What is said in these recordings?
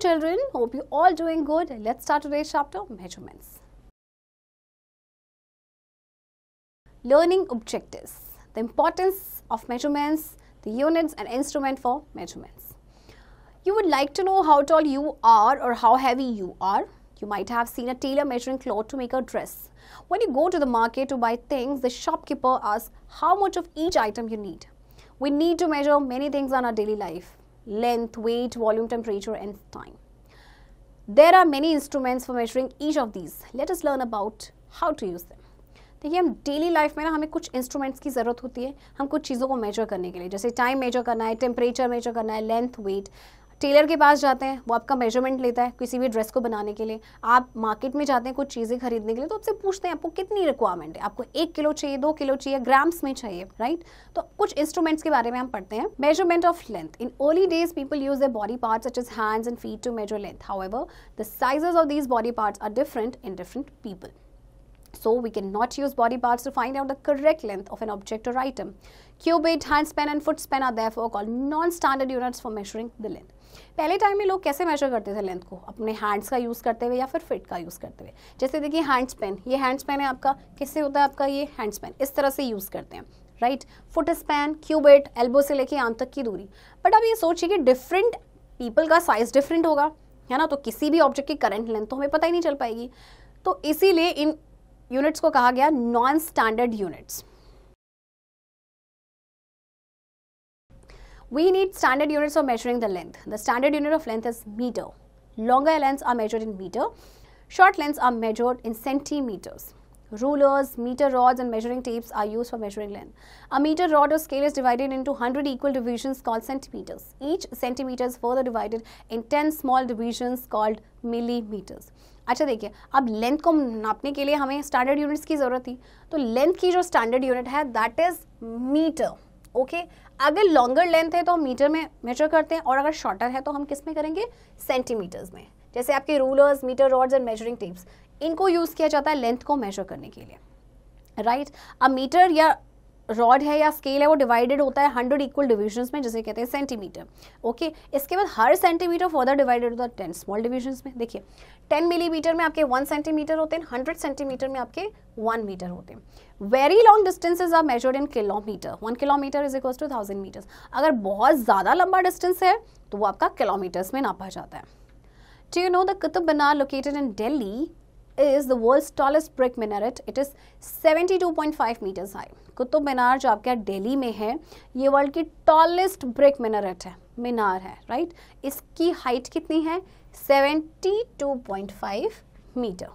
children, hope you all doing good. Let's start today's chapter, Measurements. Learning objectives, the importance of measurements, the units and instrument for measurements. You would like to know how tall you are or how heavy you are. You might have seen a tailor measuring cloth to make a dress. When you go to the market to buy things, the shopkeeper asks how much of each item you need. We need to measure many things on our daily life. length, weight, volume, temperature and time. There are many instruments for measuring each of these. Let us learn about how to use them. देखिए हम daily life में ना हमें कुछ instruments की ज़रूरत होती है हम कुछ चीज़ों को मेजर करने के लिए जैसे टाइम मेजर करना है टेम्परेचर मेजर करना है लेंथ वेट टेलर के पास जाते हैं वो आपका मेजरमेंट लेता है किसी भी ड्रेस को बनाने के लिए आप मार्केट में जाते हैं कुछ चीज़ें खरीदने के लिए तो आपसे पूछते हैं आपको कितनी रिक्वायरमेंट है आपको एक किलो चाहिए दो किलो चाहिए ग्राम्स में चाहिए राइट तो कुछ इंस्ट्रूमेंट्स के बारे में हम पढ़ते हैं मेजरमेंट ऑफ लेंथ इन ओली days people use the body part such as hands and feet to measure length however the size of these body parts are different in different people So we cannot use body parts to find out the correct length of an object or item. Cubit, handspan and footspan are therefore called non-standard units for measuring the length. पहले time में लोग कैसे major करते थे length को अपने hands का use करते हुए या फिर फिट का यूज़ करते हुए जैसे देखिए हैंड स्पेन ये हैंड स्पेन है आपका किससे होता है आपका ये हैंड स्पेन इस तरह से यूज़ करते हैं right foot span cubit elbow से लेके आम तक की दूरी बट अब ये सोचिए कि डिफरेंट पीपल का साइज़ डिफरेंट होगा है ना तो किसी भी ऑब्जेक्ट की करंट लेंथ तो हमें पता ही नहीं चल पाएगी तो इसीलिए इन यूनिट्स को कहा गया non standard units We need standard units for measuring the length. The standard unit of length is meter. Longer lengths are measured in meter. Short lengths are measured in centimeters. Rulers, meter rods and measuring tapes are used for measuring length. A meter rod or scale is divided into 100 equal divisions called centimeters. Each centimeter is further divided in 10 small divisions called millimeters. अच्छा देखिए अब length को नापने के लिए हमें standard units की ज़रूरत थी तो लेंथ की जो स्टैंडर्ड यूनिट है दैट इज़ मीटर ओके अगर लॉन्गर लेंथ है तो हम मीटर में मेजर करते हैं और अगर शॉर्टर है तो हम किस में करेंगे सेंटीमीटर्स में जैसे आपके rulers metre rods and measuring tapes इनको यूज़ किया जाता है लेंथ को मेजर करने के लिए राइट अब मीटर या रॉड है या स्केल है वो डिवाइडेड होता है हंड्रेड इक्वल डिविजन में जिसे कहते हैं सेंटीमीटर ओके इसके बाद हर सेंटीमीटर फर्दर डिवाइडेड होता है टेन स्मॉल डिविजन में देखिए टेन मिलीमीटर में आपके वन सेंटीमीटर होते हैं हंड्रेड सेंटीमीटर में आपके वन मीटर होते हैं very long distances are measured in kilometre one kilometre is equal to thousand metres अगर बहुत ज़्यादा लंबा डिस्टेंस है तो वो आपका किलोमीटर्स में नापा जाता है do you know the Qutub Minar located in Delhi is the world's tallest brick minaret. It is 72.5 meters high. Qutub Minar जो आपके दिल्ली में है ये वर्ल्ड की टॉलेस्ट ब्रिक minaret है मीनार है राइट इसकी हाइट कितनी है 72.5 metre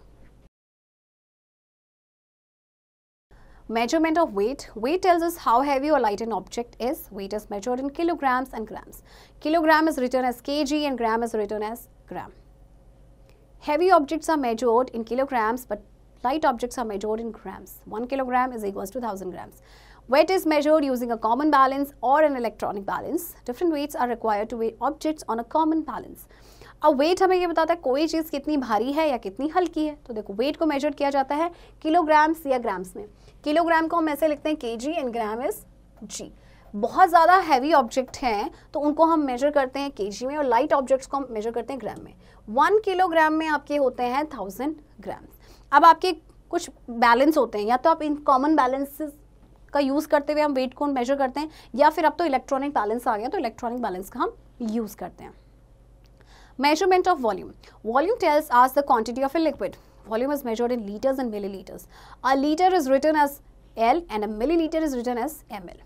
measurement of weight weight tells us how heavy or light an object is weight is measured in kilograms and grams kilogram is written as kg and gram is written as gram Heavy objects are measured in kilograms, but light objects are measured in grams. 1 kilogram is equals to 1000 grams. Weight is measured using a common balance or an electronic balance. Different weights are required to weigh objects on a common balance. अब weight हमें ये बताता है कोई चीज़ कितनी भारी है या कितनी हल्की है तो देखो वेट को मेजर किया जाता है किलोग्राम्स या ग्राम्स में किलोग्राम को हम ऐसे लिखते हैं के जी एंड ग्राम इज जी बहुत ज़्यादा हैवी ऑब्जेक्ट हैं तो उनको हम मेजर करते हैं केजी में और लाइट ऑब्जेक्ट्स को हम मेजर करते हैं ग्राम में वन किलोग्राम में आपके होते हैं थाउजेंड ग्राम अब आपके कुछ बैलेंस होते हैं या तो आप इन कॉमन बैलेंस का यूज करते हुए हम वेट कौन मेजर करते हैं या फिर अब तो इलेक्ट्रॉनिक बैलेंस आ गया तो इलेक्ट्रॉनिक बैलेंस का हम यूज करते हैं measurement of volume volume tells us the quantity of a liquid volume is measured in litres and millilitres a litre is written as L and a millilitre is written as M L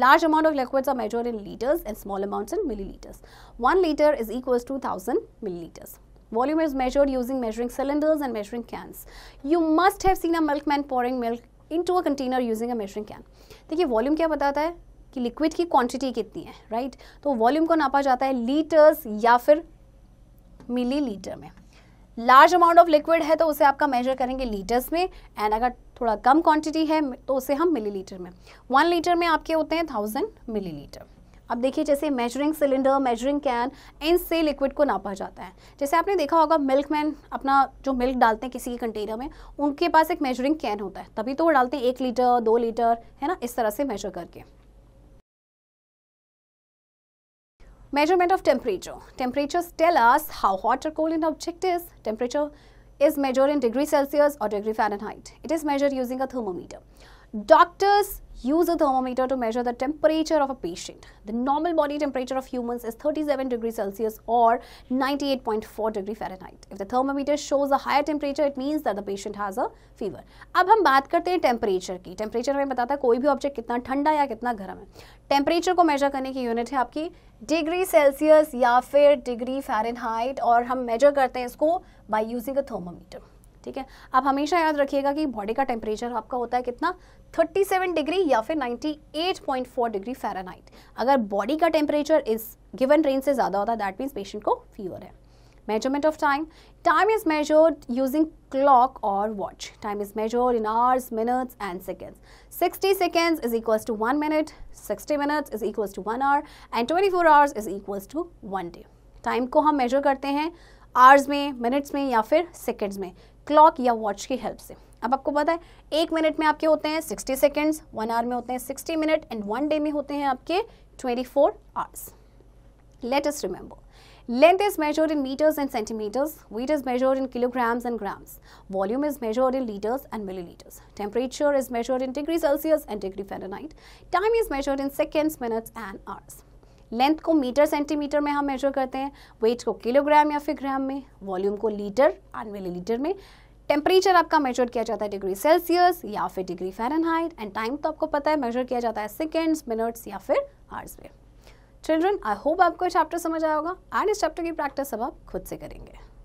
large amount of liquids are measured in litres and small amount in millilitres one litre is equal to thousand millilitres Volume is measured using measuring cylinders and measuring cans. You must have seen a milkman pouring milk into a container using a measuring can. देखिए volume क्या बताता है कि liquid की quantity कितनी है right? तो volume को नापा जाता है liters या फिर milliliter में लार्ज अमाउंट ऑफ लिक्विड है तो उसे आपका मेजर करेंगे लीटर्स में एंड अगर थोड़ा कम क्वांटिटी है तो उसे हम मिलीलीटर में वन लीटर में आपके होते हैं थाउजेंड मिलीलीटर अब देखिए जैसे मेजरिंग सिलेंडर मेजरिंग कैन इन से लिक्विड को नापा जाता है जैसे आपने देखा होगा मिल्कमैन अपना जो मिल्क डालते हैं किसी के कंटेनर में उनके पास एक मेजरिंग कैन होता है तभी तो वो डालते हैं एक लीटर दो लीटर है ना इस तरह से मेजर करके measurement of temperature temperature tell us how hot or cold an object is temperature is measure in degree Celsius और degree Fahrenheit it is measure using a thermometer doctors use a thermometer to measure the temperature of a patient. The normal body temperature of humans is 37 degrees Celsius or 98.4 degree Fahrenheit. If the thermometer shows a higher temperature, it means that the patient has a fever. अब हम बात करते हैं temperature की temperature हमें बताता है कोई भी ऑब्जेक्ट कितना ठंडा या कितना गर्म है टेम्परेचर को मेजर करने की यूनिट है आपकी डिग्री सेल्सियस या फिर डिग्री फ़ारेनहाइट और हम मेजर करते हैं इसको बाय यूजिंग अ थर्मोमीटर ठीक है आप हमेशा याद रखिएगा कि बॉडी का टेम्परेचर आपका होता है कितना 37 डिग्री या फिर 98.4 डिग्री फ़ारेनहाइट अगर बॉडी का टेम्परेचर इस गिवन रेंज से ज़्यादा होता है दैट मीन्स पेशेंट को फीवर है measurement of time time is measured using clock और watch time is measured in hours minutes and seconds 60 seconds is equals to one minute 60 minutes is equals to one hour and 24 four hours is equals to one day time को हम major करते हैं hours में minutes में या फिर seconds में clock या वॉच की हेल्प से अब आपको पता है एक मिनट में आपके होते हैं सिक्सटी सेकेंड्स वन आवर में होते हैं sixty minute and one day में होते हैं आपके twenty four hours latest remember length is measure in metres and centimetres weight is measure in kilograms and grams volume is measure in litres and millilitres temperature is measure in degree Celsius and degree Fahrenheit time is measure in seconds minutes and hours length को metre centimetre में हम major करते हैं wait को kilogram या फिर ग्राम में volume को लीटर मिली लीटर में टेम्परेचर आपका मेजर किया जाता है डिग्री सेल्सियस या फिर डिग्री फ़ारेनहाइट एंड टाइम तो आपको पता है मेजर किया जाता है सेकेंड्स मिनट्स या फिर आर्स में चिल्ड्रन आई होप आपको चैप्टर समझ आया होगा एंड इस चैप्टर की प्रैक्टिस अब आप खुद से करेंगे